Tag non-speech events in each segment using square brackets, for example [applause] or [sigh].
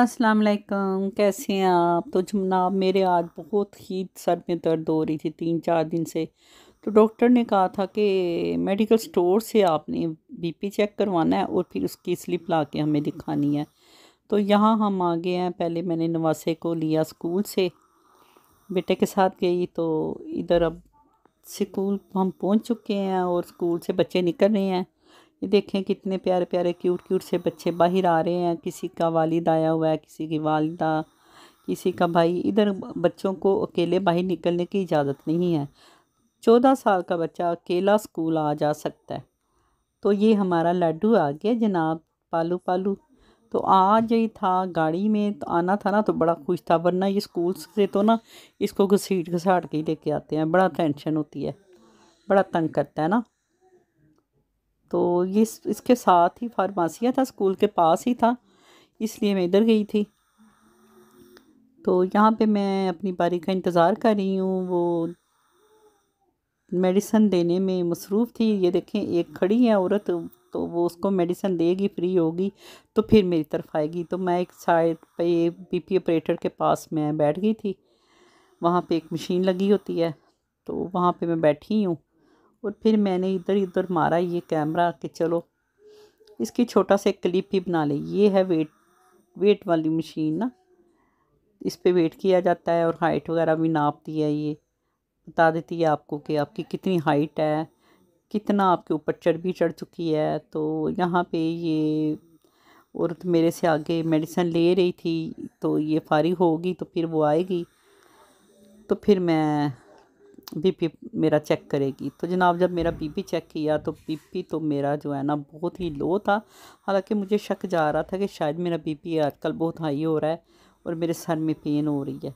अस्सलाम हाँ, वालेकुम कैसे हैं आप तो जनाब मेरे आज बहुत ही सर में दर्द हो रही थी तीन चार दिन से तो डॉक्टर ने कहा था कि मेडिकल स्टोर से आपने बीपी चेक करवाना है और फिर उसकी स्लिप ला के हमें दिखानी है तो यहाँ हम आ गए हैं पहले मैंने नवासे को लिया स्कूल से बेटे के साथ गई तो इधर अब स्कूल हम पहुँच चुके हैं और स्कूल से बच्चे निकल रहे हैं ये देखें कितने प्यारे प्यारे क्यूट क्यूट से बच्चे बाहर आ रहे हैं किसी का वालिद आया हुआ है किसी की वालदा किसी का भाई इधर बच्चों को अकेले बाहर निकलने की इजाज़त नहीं है चौदह साल का बच्चा अकेला स्कूल आ जा सकता है तो ये हमारा लड्डू आ गया जनाब पालू पालू तो आज ही था गाड़ी में तो आना था ना तो बड़ा खुश था वरना ये स्कूल से तो ना इसको घसीट घसाट के ही लेके आते हैं बड़ा टेंशन होती है बड़ा तंग करता है ना तो ये इस, इसके साथ ही फार्मासिया था स्कूल के पास ही था इसलिए मैं इधर गई थी तो यहाँ पे मैं अपनी बारी का इंतज़ार कर रही हूँ वो मेडिसन देने में मसरूफ़ थी ये देखें एक खड़ी है औरत तो वो उसको मेडिसन देगी फ्री होगी तो फिर मेरी तरफ आएगी तो मैं एक साइड पे बीपी ऑपरेटर के पास मैं बैठ गई थी वहाँ पे एक मशीन लगी होती है तो वहाँ पे मैं बैठी हूँ और फिर मैंने इधर इधर मारा ये कैमरा कि चलो इसकी छोटा सा क्लिप ही बना ले ये है वेट वेट वाली मशीन ना इस पर वेट किया जाता है और हाइट वगैरह भी नापती है ये बता देती है आपको कि आपकी कितनी हाइट है कितना आपके ऊपर चर्बी चढ़ चुकी है तो यहाँ पे ये औरत मेरे से आगे मेडिसिन ले रही थी तो ये फारी होगी तो फिर वो आएगी तो फिर मैं बीपी मेरा चेक करेगी तो जनाब जब मेरा बीपी चेक किया तो बीपी तो मेरा जो है ना बहुत ही लो था हालांकि मुझे शक जा रहा था कि शायद मेरा बीपी आजकल बहुत हाई हो रहा है और मेरे सर में पेन हो रही है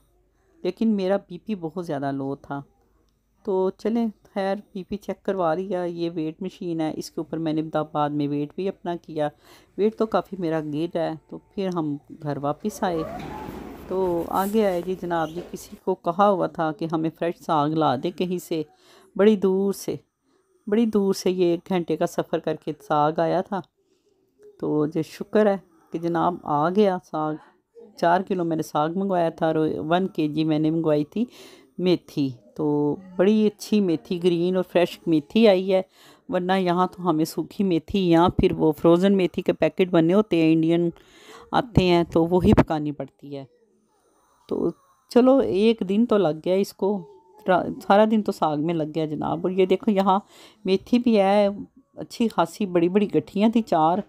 लेकिन मेरा बीपी बहुत ज़्यादा लो था तो चलें खैर बीपी चेक करवा लिया ये वेट मशीन है इसके ऊपर मैंने बाद में वेट भी अपना किया वेट तो काफ़ी मेरा गिर है तो फिर हम घर वापस आए तो आगे आए जी जनाब जी किसी को कहा हुआ था कि हमें फ्रेश साग ला दे कहीं से बड़ी दूर से बड़ी दूर से ये एक घंटे का सफ़र करके साग आया था तो जो शुक्र है कि जनाब आ गया साग चार किलो मैंने साग मंगवाया था और वन के जी मैंने मंगवाई थी मेथी तो बड़ी अच्छी मेथी ग्रीन और फ्रेश मेथी आई है वरना यहाँ तो हमें सूखी मेथी या फिर वो फ्रोज़न मेथी के पैकेट बने होते हैं इंडियन आते हैं तो वही पकानी पड़ती है तो चलो एक दिन तो लग गया इसको सारा दिन तो साग में लग गया जनाब और ये देखो यहाँ मेथी भी है अच्छी खासी बड़ी बड़ी गठियाँ थी चार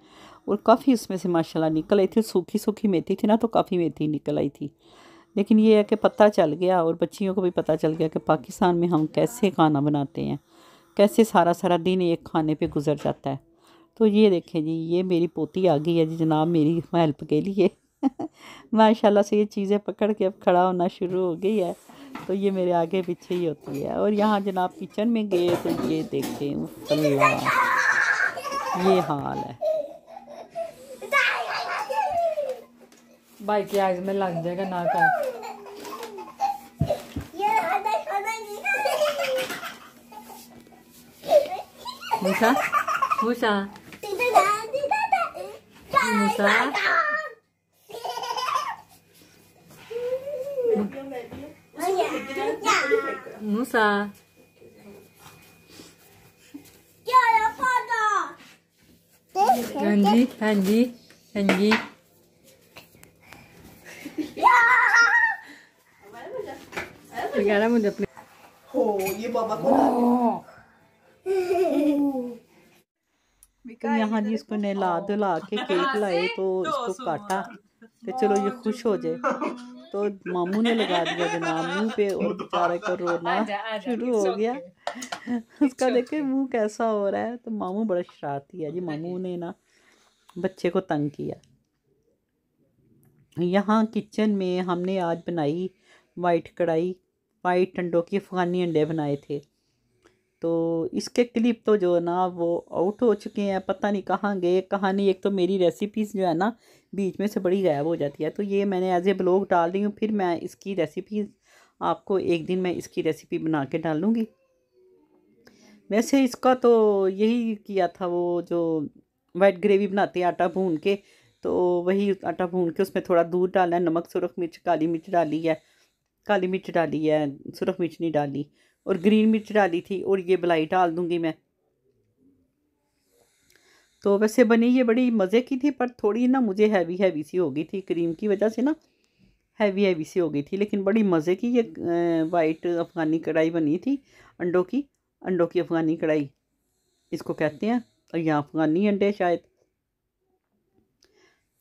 और काफ़ी उसमें से माशाल्लाह निकल आई थी सूखी सूखी मेथी थी ना तो काफ़ी मेथी निकल आई थी लेकिन ये है कि पता चल गया और बच्चियों को भी पता चल गया कि पाकिस्तान में हम कैसे खाना बनाते हैं कैसे सारा सारा दिन एक खाने पर गुजर जाता है तो ये देखें जी ये मेरी पोती आ गई है जी जनाब मेरी हेल्प के लिए [laughs] माशाल्लाह से ये चीज़ें पकड़ के अब खड़ा होना शुरू हो गई है तो ये मेरे आगे पीछे ही होती है और यहाँ जनाब किचन में गए तो ये देखें अल्लाह ये हाल है भाई आज में लग जाएगा ना का मुशा मुशा मुशा Musa. हाँ जी हाँ जी हाँ जी मुझे अपने हो ये यहाँ जी इसको नहला दुला के केक लाए तो उसको काटा तो चलो ये खुश हो जाए तो मामू ने लगा दिया जनाब मुंह पे [laughs] और बेचारे तो को रोना शुरू हो गया [laughs] उसका देखे मुंह कैसा हो रहा है तो मामू बड़ा शरारती है जी मामू ने ना बच्चे को तंग किया यहाँ किचन में हमने आज बनाई वाइट कढ़ाई वाइट अंडों की अफ़गानी अंडे बनाए थे तो इसके क्लिप तो जो है ना वो आउट हो चुके हैं पता नहीं कहाँ गए कहानी एक तो मेरी रेसिपीज़ जो है ना बीच में से बड़ी गायब हो जाती है तो ये मैंने एज ए ब्लॉग डाल रही हूँ फिर मैं इसकी रेसिपीज़ आपको एक दिन मैं इसकी रेसिपी बना के डालूँगी वैसे इसका तो यही किया था वो जो वाइट ग्रेवी बनाते हैं आटा भून के तो वही आटा भून के उसमें थोड़ा दूध डाला है नमक सुरख मिर्च काली मिर्च डाली है काली मिर्च डाली है सुरख मिर्च नहीं डाली और ग्रीन मिर्च डाली थी और ये बलाई डाल दूँगी मैं तो वैसे बनी ये बड़ी मज़े की थी पर थोड़ी ना मुझे हैवी हैवी सी हो गई थी क्रीम की वजह से ना हैवी हैवी सी हो गई थी लेकिन बड़ी मज़े की ये वाइट अफ़गानी कढ़ाई बनी थी अंडों की अंडों की अफ़गानी कढ़ाई इसको कहते हैं और यहाँ अफ़गानी अंडे शायद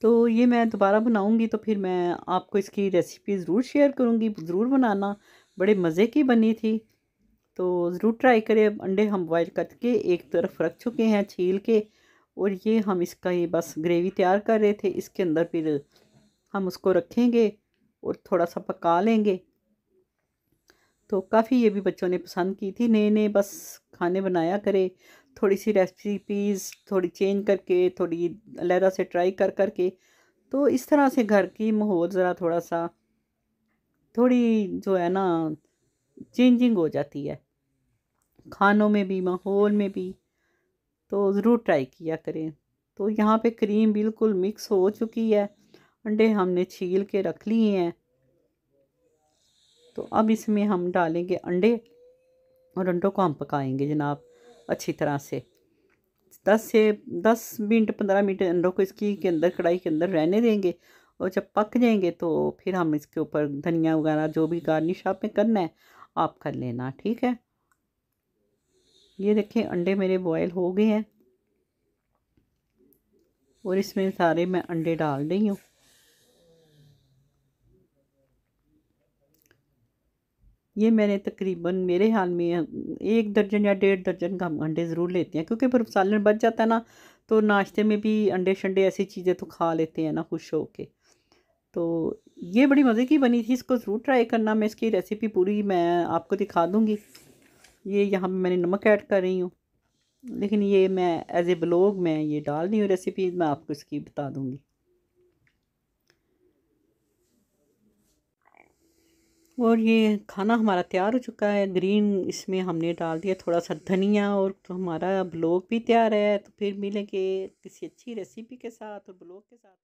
तो ये मैं दोबारा बनाऊंगी तो फिर मैं आपको इसकी रेसिपी ज़रूर शेयर करूँगी ज़रूर बनाना बड़े मज़े की बनी थी तो ज़रूर ट्राई करें अब अंडे हम बॉयल करके एक तरफ रख चुके हैं छील के और ये हम इसका ये बस ग्रेवी तैयार कर रहे थे इसके अंदर फिर हम उसको रखेंगे और थोड़ा सा पका लेंगे तो काफ़ी ये भी बच्चों ने पसंद की थी नए नए बस खाने बनाया करे थोड़ी सी रेसिपीज़ थोड़ी चेंज करके थोड़ी अलहदा से ट्राई कर कर के तो इस तरह से घर की माहौल ज़रा थोड़ा सा थोड़ी जो है ना चेंजिंग हो जाती है खानों में भी माहौल में भी तो ज़रूर ट्राई किया करें तो यहाँ पे क्रीम बिल्कुल मिक्स हो चुकी है अंडे हमने छील के रख लिए हैं तो अब इसमें हम डालेंगे अंडे और अंडों को हम पकाएंगे जनाब अच्छी तरह से दस से दस मिनट पंद्रह मिनट अंडों को इसकी के अंदर कढ़ाई के अंदर रहने देंगे और जब पक जाएंगे तो फिर हम इसके ऊपर धनिया वगैरह जो भी गार्निश आपने करना है आप कर लेना ठीक है ये देखें अंडे मेरे बॉयल हो गए हैं और इसमें सारे मैं अंडे डाल रही हूँ ये मैंने तकरीबन मेरे हाल में एक दर्जन या डेढ़ दर्जन का अंडे ज़रूर लेते हैं क्योंकि फिर सालन बच जाता है ना तो नाश्ते में भी अंडे शंडे ऐसी चीज़ें तो खा लेते हैं ना खुश हो के तो ये बड़ी मज़े की बनी थी इसको ज़रूर ट्राई करना मैं इसकी रेसिपी पूरी मैं आपको दिखा दूँगी ये यहाँ पर मैंने नमक ऐड कर रही हूँ लेकिन ये मैं एज ए ब्लॉग में ये डाल रही हूँ रेसिपी मैं आपको इसकी बता दूँगी और ये खाना हमारा तैयार हो चुका है ग्रीन इसमें हमने डाल दिया थोड़ा सा धनिया और तो हमारा ब्लॉग भी तैयार है तो फिर मिलेंगे किसी अच्छी रेसिपी के साथ और ब्लॉग के साथ